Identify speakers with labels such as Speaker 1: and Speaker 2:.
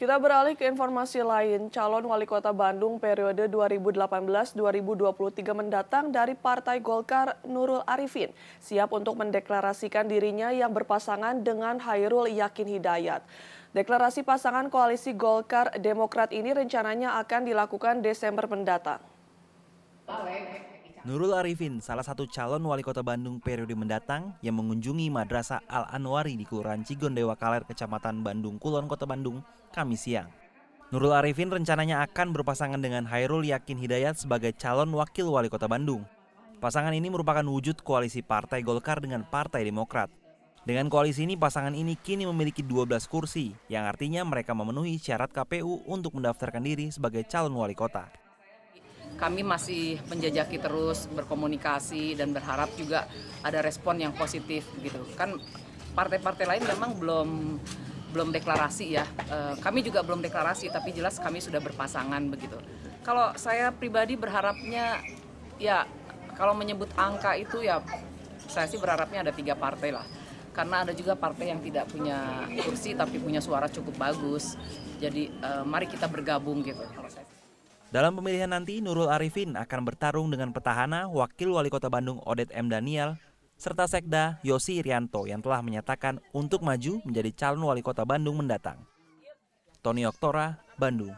Speaker 1: Kita beralih ke informasi lain. Calon Wali Kota Bandung periode 2018-2023 mendatang dari Partai Golkar Nurul Arifin siap untuk mendeklarasikan dirinya yang berpasangan dengan Hairul Yakin Hidayat. Deklarasi pasangan koalisi Golkar Demokrat ini rencananya akan dilakukan Desember mendatang.
Speaker 2: Iya. Nurul Arifin, salah satu calon wali kota Bandung periode mendatang yang mengunjungi Madrasah Al-Anwari di Kelurahan Cigondewa Kaler, Kecamatan Bandung Kulon, Kota Bandung, Kamis siang. Nurul Arifin rencananya akan berpasangan dengan Hairul Yakin Hidayat sebagai calon wakil wali kota Bandung. Pasangan ini merupakan wujud koalisi Partai Golkar dengan Partai Demokrat. Dengan koalisi ini, pasangan ini kini memiliki 12 kursi, yang artinya mereka memenuhi syarat KPU untuk mendaftarkan diri sebagai calon wali kota
Speaker 3: kami masih menjajaki terus berkomunikasi dan berharap juga ada respon yang positif gitu kan partai-partai lain memang belum belum deklarasi ya eh, kami juga belum deklarasi tapi jelas kami sudah berpasangan begitu kalau saya pribadi berharapnya ya kalau menyebut angka itu ya saya sih berharapnya ada tiga partai lah karena ada juga partai yang tidak punya kursi tapi punya suara cukup bagus jadi eh, mari kita bergabung gitu kalau saya
Speaker 2: dalam pemilihan nanti, Nurul Arifin akan bertarung dengan petahana Wakil Wali Kota Bandung Odet M. Daniel serta Sekda Yosi Rianto yang telah menyatakan untuk maju menjadi calon wali kota Bandung mendatang. Tony Oktora, Bandung.